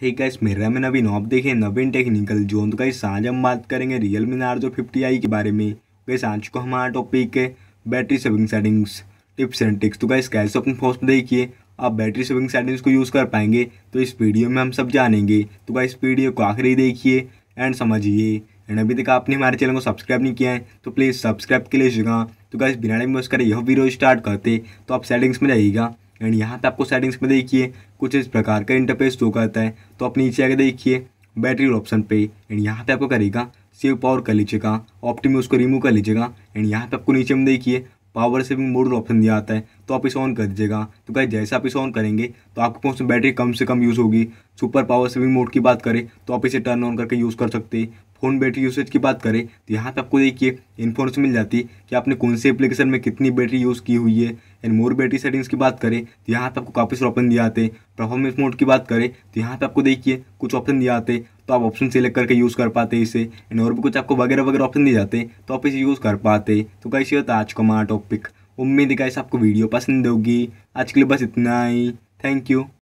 ठीक है इस मेरा में अभी नॉब देखें नवीन टेक्निकल जोन तो कहीं साँझ हम बात करेंगे Realme Narzo fifty I के बारे में कई साँझ को हमारा टॉपिक है battery saving settings tips and tricks तो कहीं कैसे अपने फोन में देखिए आप बैटरी सेविंग सेटिंग्स को यूज़ कर पाएंगे तो इस वीडियो में हम सब जानेंगे तो इस वीडियो को आखिरी देखिए एंड समझिए एंड अभी तक आपने हमारे चैनल को सब्सक्राइब नहीं किया है तो प्लीज़ सब्सक्राइब के लिए जगह तो कहीं बिना टाइम यह वीडियो स्टार्ट करते तो आप सेटिंग्स में जाइएगा एंड यहाँ पे आपको सेटिंग्स में देखिए कुछ इस प्रकार का इंटरफेस शो करता है तो आप नीचे आगे देखिए बैटरी ऑप्शन पे एंड यहाँ पे आपको करेगा सेव पावर कर लीजिएगा ऑप्टी में उसको रिमूव कर लीजिएगा एंड यहाँ पे आपको नीचे में देखिए पावर सेविंग मोड ऑप्शन दिया आता है तो आप इसे ऑन कर दीजिएगा तो क्या जैसे आप इसे ऑन करेंगे तो आपके फोन बैटरी कम से कम यूज़ होगी सुपर पावर सेविंग मोड की बात करें तो आप इसे टर्न ऑन करके यूज़ कर सकते फ़ोन बैटरी यूसेज की बात करें तो यहाँ पर आपको देखिए इन्फॉर्मेशन मिल जाती है कि आपने कौन से एप्लीकेशन में कितनी बैटरी यूज़ की हुई है एंड मोर बैटरी सेटिंग्स की बात करें तो यहाँ पर आपको काफ़ी सारे ऑप्शन दिया आते हैं परफॉर्मेंस मोड की बात करें तो यहाँ पर आपको देखिए कुछ ऑप्शन दिया आते हैं तो आप ऑप्शन सेलेक्ट करके यूज़ कर पाते इसे एंड और भी कुछ आपको वगैरह वगैरह ऑप्शन दिए जाते हैं तो आप इसे यूज़ कर पाते तो कैसे होता है आज का हमारा टॉपिक उम्मीद है कैसे आपको वीडियो पसंद होगी आज के लिए बस इतना ही थैंक यू